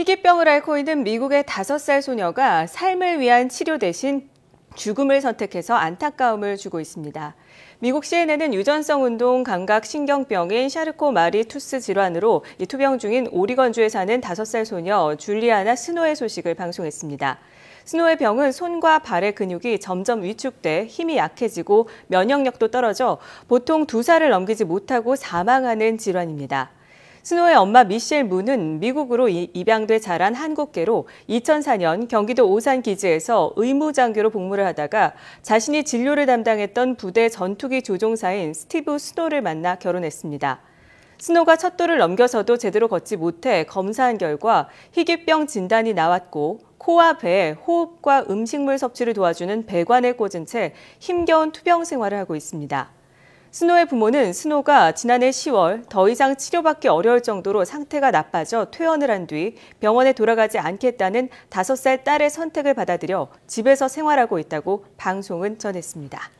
희귀병을 앓고 있는 미국의 5살 소녀가 삶을 위한 치료 대신 죽음을 선택해서 안타까움을 주고 있습니다. 미국 CNN은 유전성 운동 감각 신경병인 샤르코 마리 투스 질환으로 이 투병 중인 오리건주에 사는 5살 소녀 줄리아나 스노의 소식을 방송했습니다. 스노의 병은 손과 발의 근육이 점점 위축돼 힘이 약해지고 면역력도 떨어져 보통 두살을 넘기지 못하고 사망하는 질환입니다. 스노의 엄마 미셸 문은 미국으로 입양돼 자란 한국계로 2004년 경기도 오산 기지에서 의무장교로 복무를 하다가 자신이 진료를 담당했던 부대 전투기 조종사인 스티브 스노를 만나 결혼했습니다. 스노가 첫도를 넘겨서도 제대로 걷지 못해 검사한 결과 희귀병 진단이 나왔고 코와 배에 호흡과 음식물 섭취를 도와주는 배관에 꽂은 채 힘겨운 투병 생활을 하고 있습니다. 스노의 부모는 스노가 지난해 10월 더 이상 치료받기 어려울 정도로 상태가 나빠져 퇴원을 한 뒤 병원에 돌아가지 않겠다는 5살 딸의 선택을 받아들여 집에서 생활하고 있다고 방송은 전했습니다.